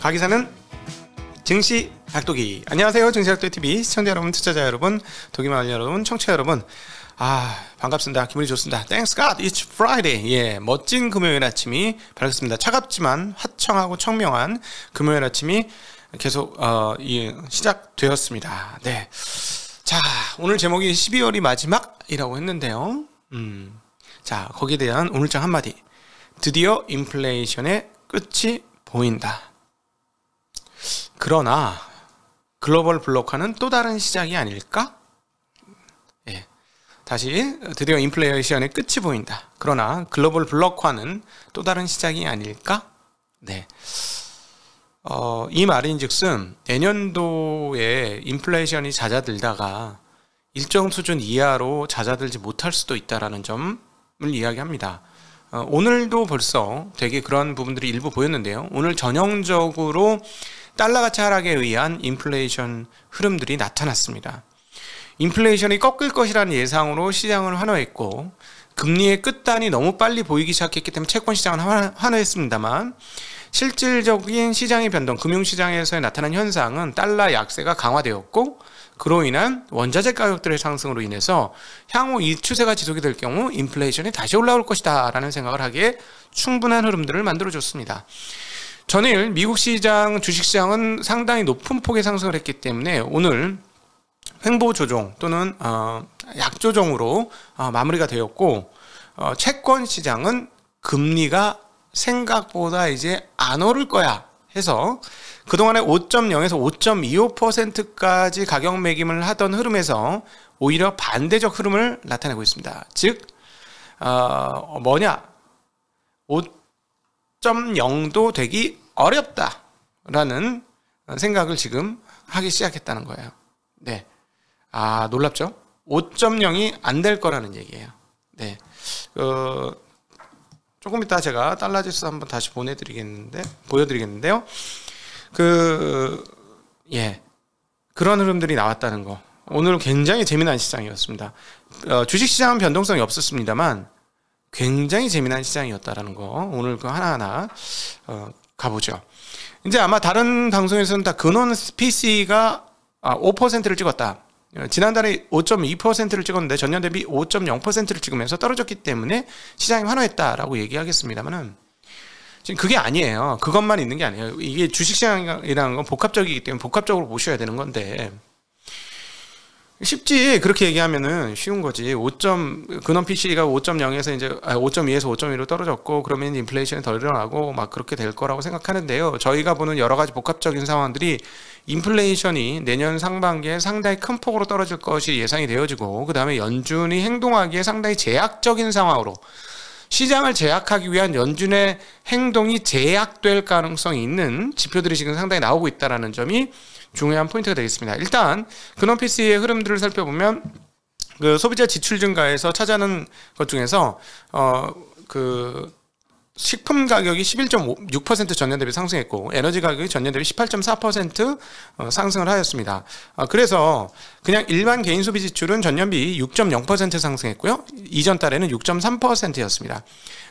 가기사는 증시 닭도기 안녕하세요 증시학도TV 기 시청자 여러분 투자자 여러분 독일만 여러분 청취자 여러분 아 반갑습니다 기분이 좋습니다 Thanks God it's Friday 예 멋진 금요일 아침이 밝았습니다 차갑지만 화청하고 청명한 금요일 아침이 계속 어, 예, 시작되었습니다 네 자 오늘 제목이 12월이 마지막이라고 했는데요 음 자 거기에 대한 오늘장 한마디 드디어 인플레이션의 끝이 보인다 그러나 글로벌 블록화는 또 다른 시작이 아닐까? 예. 다시 드디어 인플레이션의 끝이 보인다. 그러나 글로벌 블록화는 또 다른 시작이 아닐까? 네. 어, 이 말인즉슨 내년도에 인플레이션이 잦아들다가 일정 수준 이하로 잦아들지 못할 수도 있다라는 점을 이야기합니다. 어, 오늘도 벌써 되게 그런 부분들이 일부 보였는데요. 오늘 전형적으로 달러 가치 하락에 의한 인플레이션 흐름들이 나타났습니다. 인플레이션이 꺾일 것이라는 예상으로 시장을 환호했고 금리의 끝단이 너무 빨리 보이기 시작했기 때문에 채권 시장은 환호했습니다만 실질적인 시장의 변동, 금융시장에서 나타난 현상은 달러 약세가 강화되었고 그로 인한 원자재 가격들의 상승으로 인해서 향후 이 추세가 지속이 될 경우 인플레이션이 다시 올라올 것이다 라는 생각을 하기에 충분한 흐름들을 만들어줬습니다. 전일 미국 시장 주식시장은 상당히 높은 폭의 상승을 했기 때문에 오늘 횡보 조정 또는 어, 약조정으로 어, 마무리가 되었고 어, 채권 시장은 금리가 생각보다 이제 안 오를 거야 해서 그동안에 5.0에서 5.25%까지 가격 매김을 하던 흐름에서 오히려 반대적 흐름을 나타내고 있습니다. 즉 어, 뭐냐 5.0도 되기 어렵다라는 생각을 지금 하기 시작했다는 거예요. 네. 아, 놀랍죠? 5.0이 안 될 거라는 얘기예요. 네. 어, 조금 이따 제가 달라지수 한번 다시 보내드리겠는데, 보여드리겠는데요. 그, 예. 그런 흐름들이 나왔다는 거. 오늘 굉장히 재미난 시장이었습니다. 어, 주식시장은 변동성이 없었습니다만, 굉장히 재미난 시장이었다라는 거 오늘 그 하나하나 어, 가보죠. 이제 아마 다른 방송에서는 다 근원 스피가 5%를 아, 찍었다. 어, 지난달에 5.2%를 찍었는데 전년 대비 5.0%를 찍으면서 떨어졌기 때문에 시장이 환호했다라고 얘기하겠습니다만은 지금 그게 아니에요. 그것만 있는 게 아니에요. 이게 주식시장이라는 건 복합적이기 때문에 복합적으로 보셔야 되는 건데 쉽지 그렇게 얘기하면은 쉬운 거지 5점 근원 PC가 5.0에서 이제 5.2에서 5 1로 떨어졌고 그러면 인플레이션이 덜 일어나고 막 그렇게 될 거라고 생각하는데요 저희가 보는 여러 가지 복합적인 상황들이 인플레이션이 내년 상반기에 상당히 큰 폭으로 떨어질 것이 예상이 되어지고 그 다음에 연준이 행동하기에 상당히 제약적인 상황으로 시장을 제약하기 위한 연준의 행동이 제약될 가능성이 있는 지표들이 지금 상당히 나오고 있다라는 점이 중요한 포인트가 되겠습니다. 일단 근원PC의 흐름들을 살펴보면 그 소비자 지출 증가에서 찾아낸 것 중에서 어그 식품 가격이 11.6% 전년 대비 상승했고 에너지 가격이 전년 대비 18.4% 어, 상승을 하였습니다. 아, 그래서 그냥 일반 개인 소비 지출은 전년비 6.0% 상승했고요. 이전 달에는 6.3%였습니다.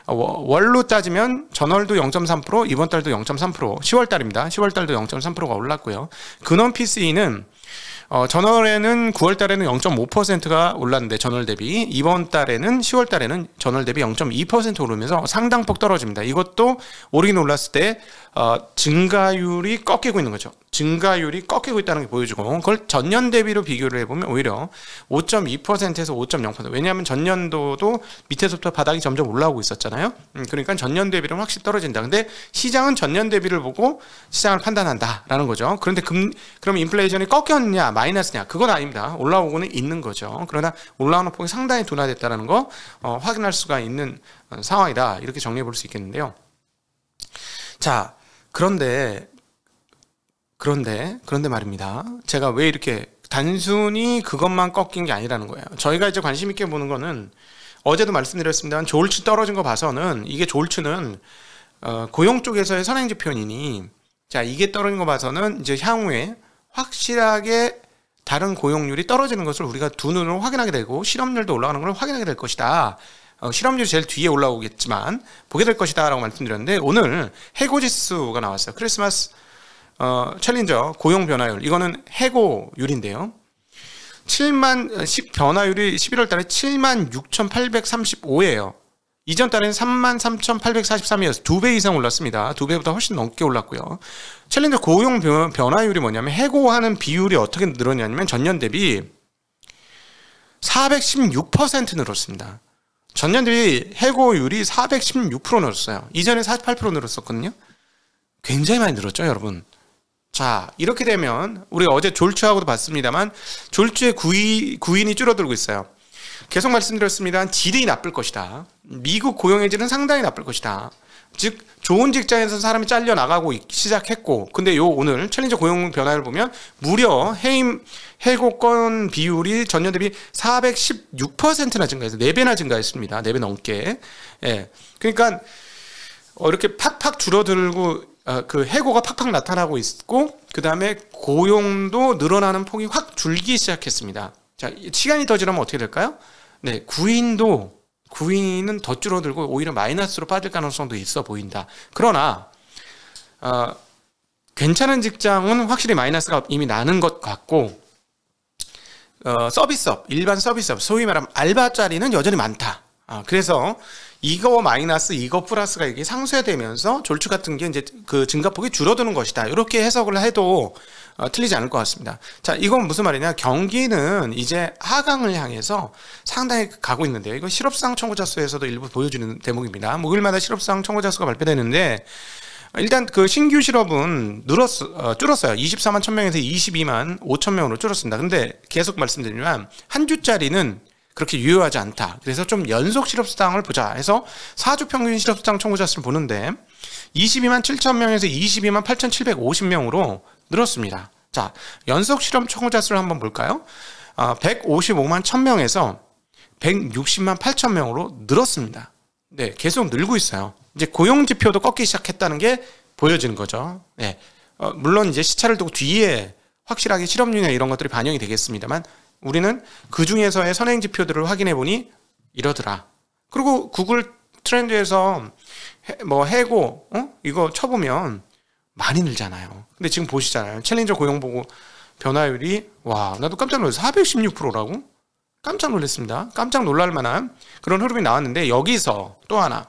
어, 월로 따지면 전월도 0.3%, 이번 달도 0.3%, 10월 달입니다. 10월 달도 0.3%가 올랐고요. 근원 PCE는 어, 전월에는 9월 달에는 0.5%가 올랐는데 전월 대비 이번 달에는 10월 달에는 전월 대비 0.2% 오르면서 상당폭 떨어집니다. 이것도 오르긴 올랐을 때 어, 증가율이 꺾이고 있는 거죠. 증가율이 꺾이고 있다는 게 보여주고 그걸 전년 대비로 비교를 해보면 오히려 5.2%에서 5.0% 왜냐하면 전년도도 밑에서부터 바닥이 점점 올라오고 있었잖아요 음, 그러니까 전년 대비로는 확실히 떨어진다 근데 시장은 전년 대비를 보고 시장을 판단한다라는 거죠 그런데 금, 그럼 인플레이션이 꺾였냐 마이너스냐 그건 아닙니다 올라오고는 있는 거죠 그러나 올라오는 폭이 상당히 둔화됐다는 거 어, 확인할 수가 있는 어, 상황이다 이렇게 정리해 볼 수 있겠는데요 자 그런데 그런데 그런데 말입니다. 제가 왜 이렇게 단순히 그것만 꺾인 게 아니라는 거예요. 저희가 이제 관심 있게 보는 거는 어제도 말씀드렸습니다만 졸츠 떨어진 거 봐서는 이게 졸츠는 어, 고용 쪽에서의 선행지 표현이니 자 이게 떨어진 거 봐서는 이제 향후에 확실하게 다른 고용률이 떨어지는 것을 우리가 두 눈으로 확인하게 되고 실업률도 올라가는 걸 확인하게 될 것이다. 어, 실업률이 제일 뒤에 올라오겠지만 보게 될 것이다 라고 말씀드렸는데 오늘 해고지수가 나왔어요. 크리스마스 어, 챌린저 고용 변화율 이거는 해고율인데요. 7만 10 어, 변화율이 11월 달에 7만 6,835예요. 이전 달에는 3만 3,843이어서 두배 이상 올랐습니다. 두 배보다 훨씬 넘게 올랐고요. 챌린저 고용 변화율이 뭐냐면 해고하는 비율이 어떻게 늘었냐면 전년 대비 416% 늘었습니다. 전년 대비 해고율이 416% 늘었어요. 이전에 48% 늘었었거든요. 굉장히 많이 늘었죠, 여러분. 자, 이렇게 되면 우리가 어제 졸추하고도 봤습니다만 졸추의 구이, 구인이 줄어들고 있어요. 계속 말씀드렸습니다. 질이 나쁠 것이다. 미국 고용의 질은 상당히 나쁠 것이다. 즉 좋은 직장에서 사람이 잘려 나가고 시작했고 근데 요 오늘 챌린저 고용 변화를 보면 무려 해임 해고권 비율이 전년 대비 416%나 증가해서 4배나 증가했습니다. 4배 넘게. 예. 그러니까 어, 이렇게 팍팍 줄어들고 어, 그 해고가 팍팍 나타나고 있고 그 다음에 고용도 늘어나는 폭이 확 줄기 시작했습니다. 자 시간이 더 지나면 어떻게 될까요? 네 구인도 구인은 더 줄어들고 오히려 마이너스로 빠질 가능성도 있어 보인다. 그러나 어, 괜찮은 직장은 확실히 마이너스가 이미 나는 것 같고 어, 서비스업 일반 서비스업 소위 말하면 알바자리는 여전히 많다. 아, 그래서 이거 마이너스 이거 플러스가 이게 상쇄되면서 졸추 같은 게 이제 그 증가폭이 줄어드는 것이다. 이렇게 해석을 해도 어, 틀리지 않을 것 같습니다. 자, 이건 무슨 말이냐? 경기는 이제 하강을 향해서 상당히 가고 있는데요. 이거 실업상 청구자 수에서도 일부 보여주는 대목입니다. 목요일마다 실업상 청구자 수가 발표되는데 일단 그 신규 실업은 늘었 어, 줄었어요. 24만 1000명에서 22만 5000명으로 줄었습니다. 근데 계속 말씀드리면 한 주짜리는 그렇게 유효하지 않다. 그래서 좀 연속 실업수당을 보자 해서 4주 평균 실업수당 청구자 수를 보는데 22만 7천 명에서 22만 8,750명으로 늘었습니다. 자, 연속 실업 청구자 수를 한번 볼까요? 아, 155만 1 0명에서 160만 8천 명으로 늘었습니다. 네, 계속 늘고 있어요. 이제 고용 지표도 꺾기 시작했다는 게 보여지는 거죠. 네. 어, 물론 이제 시차를 두고 뒤에 확실하게 실업률이나 이런 것들이 반영이 되겠습니다만 우리는 그 중에서의 선행 지표들을 확인해 보니 이러더라. 그리고 구글 트렌드에서 해, 뭐 해고 어? 이거 쳐보면 많이 늘잖아요. 근데 지금 보시잖아요. 챌린저 고용 보고 변화율이 와 나도 깜짝 놀랐어 416%라고 깜짝 놀랐습니다. 깜짝 놀랄 만한 그런 흐름이 나왔는데 여기서 또 하나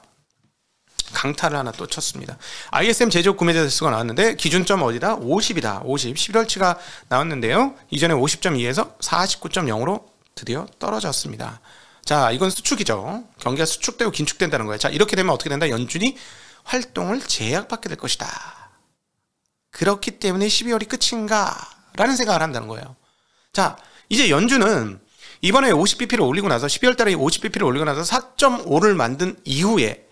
강타를 하나 또 쳤습니다. ISM 제조 구매자 수가 나왔는데 기준점 어디다? 50이다. 50. 11월치가 나왔는데요. 이전에 50.2에서 49.0으로 드디어 떨어졌습니다. 자, 이건 수축이죠. 경기가 수축되고 긴축된다는 거예요. 자, 이렇게 되면 어떻게 된다? 연준이 활동을 제약받게 될 것이다. 그렇기 때문에 12월이 끝인가? 라는 생각을 한다는 거예요. 자, 이제 연준은 이번에 50bp를 올리고 나서 12월 달에 50bp를 올리고 나서 4.5를 만든 이후에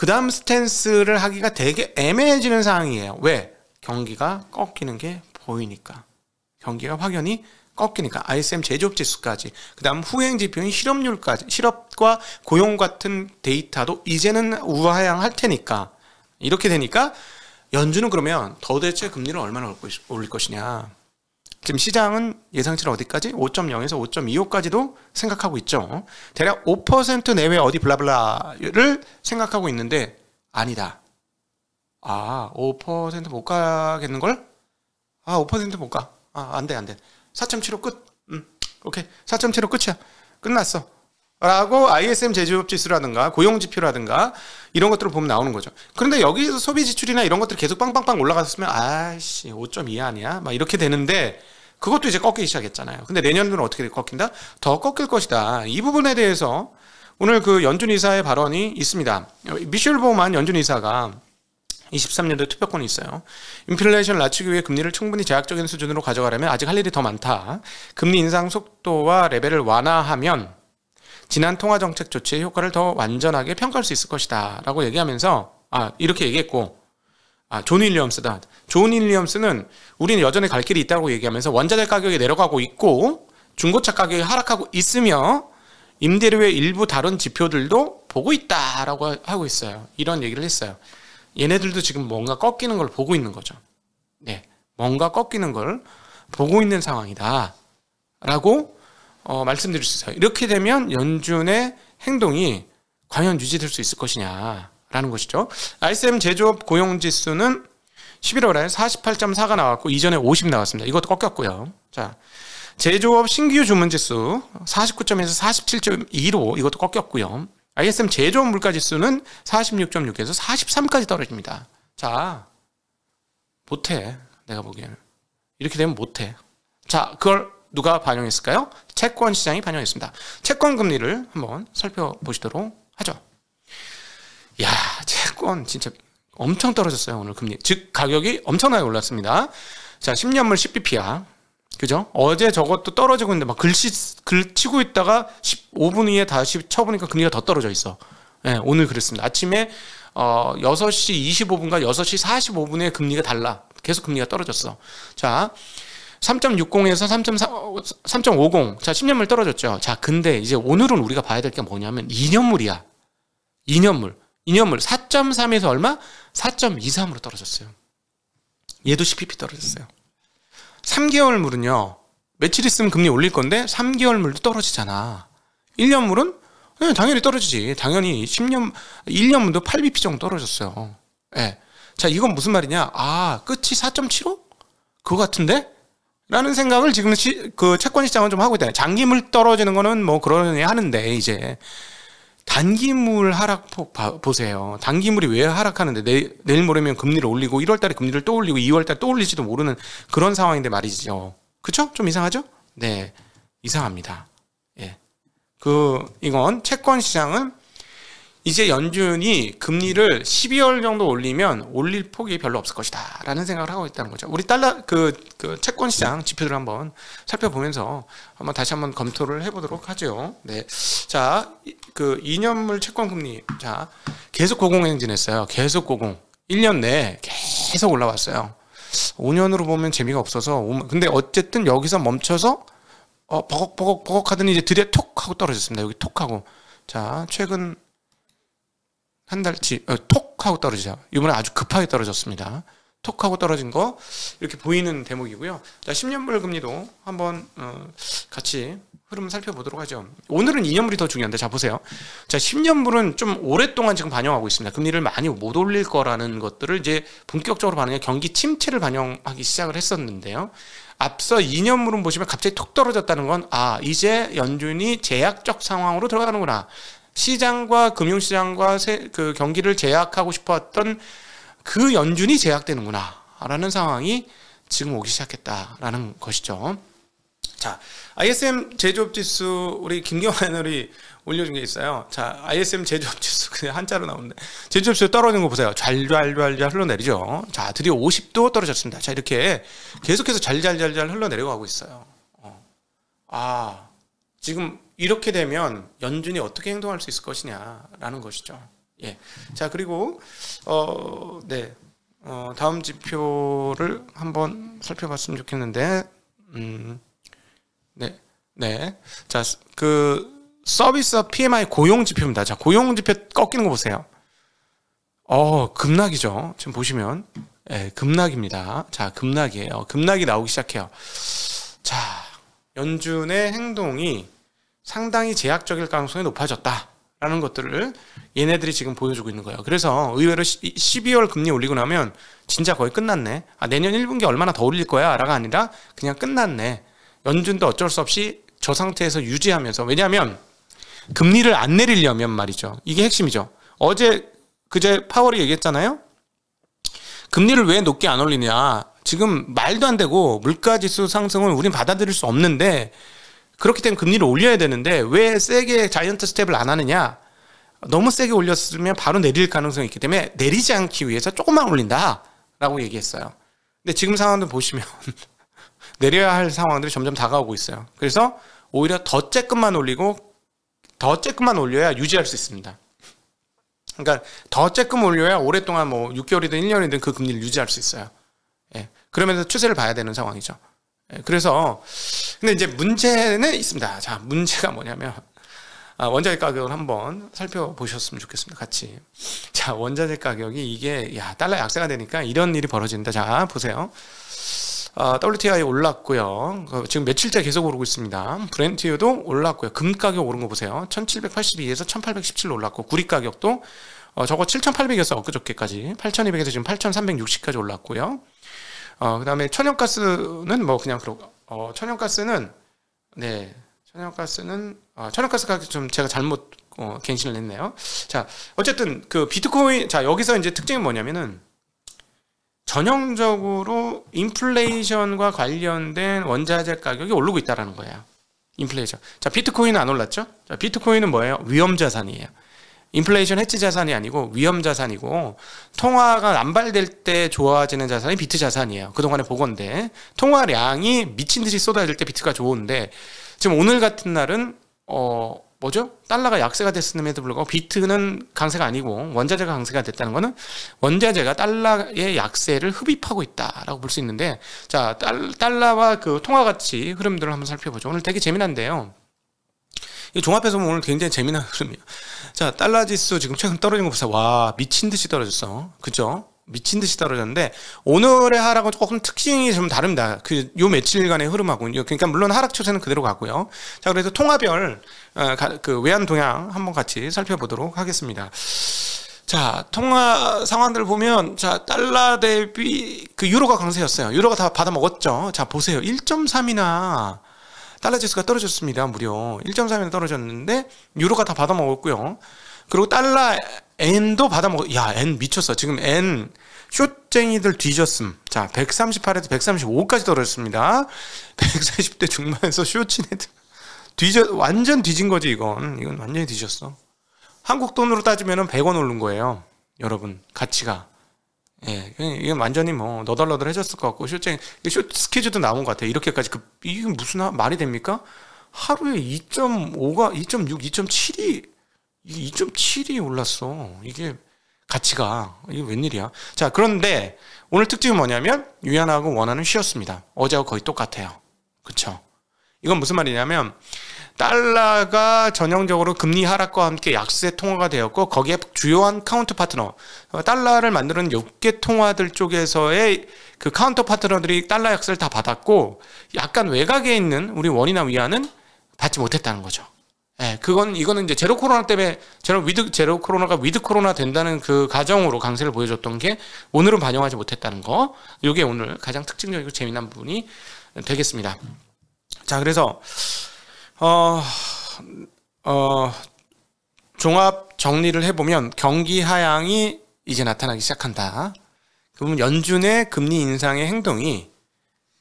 그 다음 스탠스를 하기가 되게 애매해지는 상황이에요. 왜? 경기가 꺾이는 게 보이니까. 경기가 확연히 꺾이니까 ISM 제조업 지수까지 그다음 후행 지표인 실업률까지 실업과 고용 같은 데이터도 이제는 우하향할 테니까 이렇게 되니까 연준은 그러면 도대체 금리를 얼마나 올릴 것이냐 지금 시장은 예상치를 어디까지? 5.0에서 5.25까지도 생각하고 있죠. 대략 5% 내외 어디 블라블라를 생각하고 있는데 아니다. 아, 5%못 가겠는걸? 아, 5%못 가. 아, 안 돼, 안 돼. 4.75 끝. 음, 오케이. 4.75 끝이야. 끝났어. 라고 ISM 제조업 지수라든가 고용 지표라든가 이런 것들을 보면 나오는 거죠. 그런데 여기서 소비 지출이나 이런 것들이 계속 빵빵빵 올라갔으면 아씨 5.2 아니야? 막 이렇게 되는데 그것도 이제 꺾이기 시작했잖아요. 근데 내년도는 어떻게 꺾인다? 더 꺾일 것이다. 이 부분에 대해서 오늘 그 연준 이사의 발언이 있습니다. 미셸 보만 연준 이사가 23년도 투표권이 있어요. 인플레이션을 낮추기 위해 금리를 충분히 제약적인 수준으로 가져가려면 아직 할 일이 더 많다. 금리 인상 속도와 레벨을 완화하면 지난 통화 정책 조치의 효과를 더 완전하게 평가할 수 있을 것이다라고 얘기하면서 아 이렇게 얘기했고 아, 존 윌리엄스다. 존 윌리엄스는 우리는 여전히 갈 길이 있다고 얘기하면서 원자재 가격이 내려가고 있고 중고차 가격이 하락하고 있으며 임대료의 일부 다른 지표들도 보고 있다라고 하고 있어요. 이런 얘기를 했어요. 얘네들도 지금 뭔가 꺾이는 걸 보고 있는 거죠. 네. 뭔가 꺾이는 걸 보고 있는 상황이다. 라고 어, 말씀드릴 수 있어요. 이렇게 되면 연준의 행동이 과연 유지될 수 있을 것이냐라는 것이죠. ISM 제조업 고용지수는 11월에 48.4가 나왔고 이전에 50 나왔습니다. 이것도 꺾였고요. 자, 제조업 신규 주문지수 4 9에서 47.2로 이것도 꺾였고요. ISM 제조업 물가지수는 46.6에서 43까지 떨어집니다. 자, 못해. 내가 보기에는. 이렇게 되면 못해. 자, 그걸 누가 반영했을까요? 채권 시장이 반영했습니다. 채권 금리를 한번 살펴보시도록 하죠. 야, 채권 진짜 엄청 떨어졌어요, 오늘 금리. 즉 가격이 엄청나게 올랐습니다. 자, 10년물 10bp야. 그죠? 어제 저것도 떨어지고 있는데 막 글씨 글치고 있다가 15분 후에 다시 쳐보니까 금리가 더 떨어져 있어. 예, 네, 오늘 그랬습니다. 아침에 어 6시 25분과 6시 45분에 금리가 달라. 계속 금리가 떨어졌어. 자, 3.60에서 3.3, 3.50. 자, 10년물 떨어졌죠. 자, 근데 이제 오늘은 우리가 봐야 될 게 뭐냐면 2년물이야. 2년물. 2년물. 4.3에서 얼마? 4.23으로 떨어졌어요. 얘도 10pp 떨어졌어요. 3개월 물은요. 며칠 있으면 금리 올릴 건데 3개월 물도 떨어지잖아. 1년 물은 네, 예, 당연히 떨어지지. 당연히 10년 1년 물도 8 p p 정도 떨어졌어요. 예. 네. 자, 이건 무슨 말이냐? 아, 끝이 4.75? 그거 같은데? 라는 생각을 지금 시, 그 채권 시장은 좀 하고 있다. 장기물 떨어지는 거는 뭐 그러느니 하는데 이제 단기물 하락폭 봐, 보세요. 단기물이 왜 하락하는데 내, 내일 모레면 금리를 올리고 1월 달에 금리를 또 올리고 2월 달에 또 올릴지도 모르는 그런 상황인데 말이죠. 그렇죠? 좀 이상하죠? 네. 이상합니다. 예. 그 이건 채권 시장은 이제 연준이 금리를 12월 정도 올리면 올릴 폭이 별로 없을 것이다라는 생각을 하고 있다는 거죠. 우리 달러 그, 그 채권 시장 지표들 한번 살펴보면서 한번 다시 한번 검토를 해보도록 하죠. 네, 자그 2년물 채권 금리 자 계속 고공행진했어요. 계속 고공 1년 내에 계속 올라왔어요. 5년으로 보면 재미가 없어서 근데 어쨌든 여기서 멈춰서 어 버걱버걱 버걱 하더니 이제 드디어 톡 하고 떨어졌습니다. 여기 톡 하고 자 최근 한 달치 어, 톡 하고 떨어지자. 이번에 아주 급하게 떨어졌습니다. 톡 하고 떨어진 거 이렇게 보이는 대목이고요. 자, 10년물 금리도 한번 어, 같이 흐름 살펴보도록 하죠. 오늘은 2년물이 더 중요한데 자 보세요. 자 10년물은 좀 오랫동안 지금 반영하고 있습니다. 금리를 많이 못 올릴 거라는 것들을 이제 본격적으로 반영해 경기 침체를 반영하기 시작을 했었는데요. 앞서 2년물은 보시면 갑자기 톡 떨어졌다는 건 아 이제 연준이 제약적 상황으로 들어가는구나. 시장과 금융시장과 세, 그 경기를 제약하고 싶었던 그 연준이 제약되는구나라는 상황이 지금 오기 시작했다라는 것이죠. 자, ISM 제조업 지수 우리 김경환 이 올려준 게 있어요. 자, ISM 제조업 지수 그냥 한자로 나오는데 제조업 지수 떨어지는 거 보세요. 잘잘잘잘 흘러내리죠. 자, 드디어 50도 떨어졌습니다. 자, 이렇게 계속해서 잘잘잘잘 흘러내려가고 있어요. 어. 아, 지금 이렇게 되면 연준이 어떻게 행동할 수 있을 것이냐라는 것이죠. 예. 자 그리고 어, 네. 어, 다음 지표를 한번 살펴봤으면 좋겠는데, 음, 네, 네. 자, 그 서비스 PMI 고용 지표입니다. 자, 고용 지표 꺾이는 거 보세요. 어, 급락이죠. 지금 보시면, 예, 급락입니다. 자, 급락이에요. 급락이 나오기 시작해요. 자, 연준의 행동이 상당히 제약적일 가능성이 높아졌다라는 것들을 얘네들이 지금 보여주고 있는 거예요. 그래서 의외로 12월 금리 올리고 나면 진짜 거의 끝났네. 아, 내년 1분기 얼마나 더 올릴 거야? 라가 아니라 그냥 끝났네. 연준도 어쩔 수 없이 저 상태에서 유지하면서 왜냐하면 금리를 안 내리려면 말이죠. 이게 핵심이죠. 어제 그제 파월이 얘기했잖아요. 금리를 왜 높게 안 올리냐. 지금 말도 안 되고 물가지수 상승을 우린 받아들일 수 없는데 그렇기 때문에 금리를 올려야 되는데 왜 세게 자이언트 스텝을 안 하느냐? 너무 세게 올렸으면 바로 내릴 가능성이 있기 때문에 내리지 않기 위해서 조금만 올린다라고 얘기했어요. 근데 지금 상황도 보시면 내려야 할 상황들이 점점 다가오고 있어요. 그래서 오히려 더쬐끔만 올리고 더쬐끔만 올려야 유지할 수 있습니다. 그러니까 더쬐끔 올려야 오랫동안 뭐 6개월이든 1년이든 그 금리를 유지할 수 있어요. 예. 그러면서 추세를 봐야 되는 상황이죠. 예, 그래서 근데 이제 문제는 있습니다. 자, 문제가 뭐냐면 아, 원자재 가격을 한번 살펴보셨으면 좋겠습니다. 같이. 자, 원자재 가격이 이게 야, 달러 약세가 되니까 이런 일이 벌어진다. 자, 보세요. 어, 아, WTI 올랐고요. 그 지금 며칠째 계속 오르고 있습니다. 브렌트유도 올랐고요. 금 가격 오른 거 보세요. 1782에서 1817로 올랐고 구리 가격도 어, 저거 7,800에서 엊그저께까지 8,200에서 지금 8,360까지 올랐고요. 어, 그다음에 천연가스는 뭐 그냥 그러고 어, 천연가스는 네 천연가스는 아, 천연가스가 좀 제가 잘못 어, 갱신을 했네요. 자 어쨌든 그 비트코인 자 여기서 이제 특징이 뭐냐면은 전형적으로 인플레이션과 관련된 원자재 가격이 오르고 있다라는 거예요. 인플레이션. 자 비트코인은 안 올랐죠? 자 비트코인은 뭐예요? 위험 자산이에요. 인플레이션 해치 자산이 아니고 위험 자산이고 통화가 남발될 때 좋아지는 자산이 비트 자산이에요. 그동안의 보건데 통화량이 미친 듯이 쏟아질 때 비트가 좋은데 지금 오늘 같은 날은 어 뭐죠? 달러가 약세가 됐음에도 불구하고 비트는 강세가 아니고 원자재가 강세가 됐다는 거는 원자재가 달러의 약세를 흡입하고 있다라고 볼 수 있는데 자, 달러와 그 통화 가치 흐름들을 한번 살펴보죠. 오늘 되게 재미난데요. 종합해서 보면 오늘 굉장히 재미난 흐름이에요. 자, 달러 지수 지금 최근 떨어진 거 보세요. 와, 미친 듯이 떨어졌어. 그죠? 미친 듯이 떨어졌는데 오늘의 하락은 조금 특징이 좀 다릅니다. 그 요 며칠간의 흐름하고 그러니까 물론 하락 추세는 그대로 가고요. 자 그래서 통화별 어, 가, 그 외환 동향 한번 같이 살펴보도록 하겠습니다. 자 통화 상황들 보면 자 달러 대비 그 유로가 강세였어요. 유로가 다 받아 먹었죠. 자 보세요 1.3이나 달러 지수가 떨어졌습니다. 무려 1 3이 떨어졌는데 유로가 다 받아 먹었고요. 그리고 달러 엔도 받아 먹어. 야, 엔 미쳤어. 지금 엔 쇼쟁이들 뒤졌음. 자, 138에서 135까지 떨어졌습니다. 140대 중반에서 쇼친네들 뒤져 완전 뒤진 거지 이건. 이건 완전히 뒤졌어. 한국 돈으로 따지면 100원 오른 거예요. 여러분, 가치가. 예, 이게 완전히 뭐 너덜너덜해졌을 것 같고 실제 쇼 스케줄도 나온 것 같아요. 이렇게까지 그 이게 무슨 하, 말이 됩니까? 하루에 2.5가 2.6, 2.7이 2.7이 올랐어. 이게 가치가 이게 웬일이야? 자 그런데 오늘 특징은 뭐냐면 유연하고 원하는 쉬었습니다. 어제하고 거의 똑같아요. 그쵸 이건 무슨 말이냐면 달러가 전형적으로 금리 하락과 함께 약세 통화가 되었고 거기에 주요한 카운터 파트너 달러를 만드는 육개 통화들 쪽에서의 그 카운터 파트너들이 달러 약세를 다 받았고 약간 외곽에 있는 우리 원이나 위안은 받지 못했다는 거죠. 예, 그건 이거는 이제 제로 코로나 때문에 제로 위드 제로 코로나가 위드 코로나 된다는 그 가정으로 강세를 보여줬던 게 오늘은 반영하지 못했다는 거. 이게 오늘 가장 특징적이고 재미난 부분이 되겠습니다. 자, 그래서 어, 어, 종합 정리를 해보면 경기 하향이 이제 나타나기 시작한다. 그러면 연준의 금리 인상의 행동이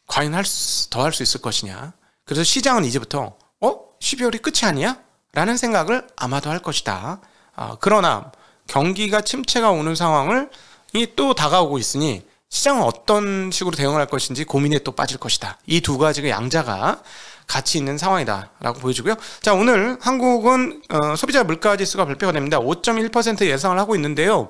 과연 더 할 수 있을 것이냐. 그래서 시장은 이제부터 어? 12월이 끝이 아니야? 라는 생각을 아마도 할 것이다. 어, 그러나 경기가 침체가 오는 상황을 이 또 다가오고 있으니 시장은 어떤 식으로 대응할 것인지 고민에 또 빠질 것이다. 이 두 가지가 양자가 가치 있는 상황이다라고 보여지고요자 오늘 한국은 어, 소비자 물가지수가 발표가 됩니다. 5.1% 예상을 하고 있는데요.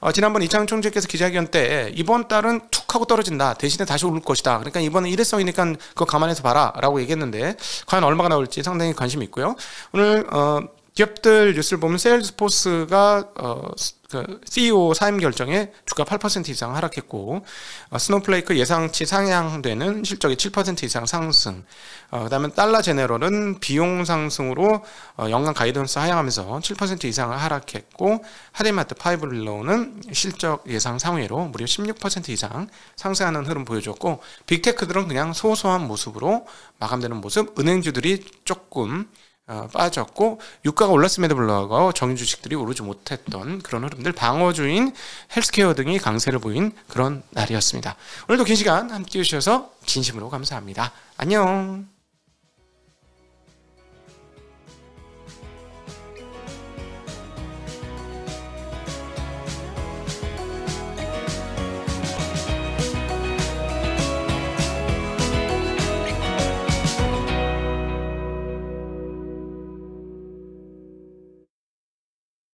어, 지난번 이창용 총재께서 기자회견 때 이번 달은 툭 하고 떨어진다. 대신에 다시 오를 것이다. 그러니까 이번은 일회성이니까 그거 감안해서 봐라라고 얘기했는데 과연 얼마가 나올지 상당히 관심이 있고요. 오늘 어, 기업들 뉴스를 보면 세일즈포스가 어, 그 CEO 사임 결정에 주가 8% 이상 하락했고 어, 스노플레이크 예상치 상향되는 실적이 7% 이상 상승 어, 그다음에 달러 제네럴은 비용 상승으로 어, 연간 가이던스 하향하면서 7% 이상 하락했고 하리마트 파이블로는 브 실적 예상 상회로 무려 16% 이상 상승하는 흐름 보여줬고 빅테크들은 그냥 소소한 모습으로 마감되는 모습 은행주들이 조금 아, 빠졌고 유가가 올랐음에도 불구하고 정유 주식들이 오르지 못했던 그런 흐름들 방어주인 헬스케어 등이 강세를 보인 그런 날이었습니다. 오늘도 긴 시간 함께 해주셔서 진심으로 감사합니다. 안녕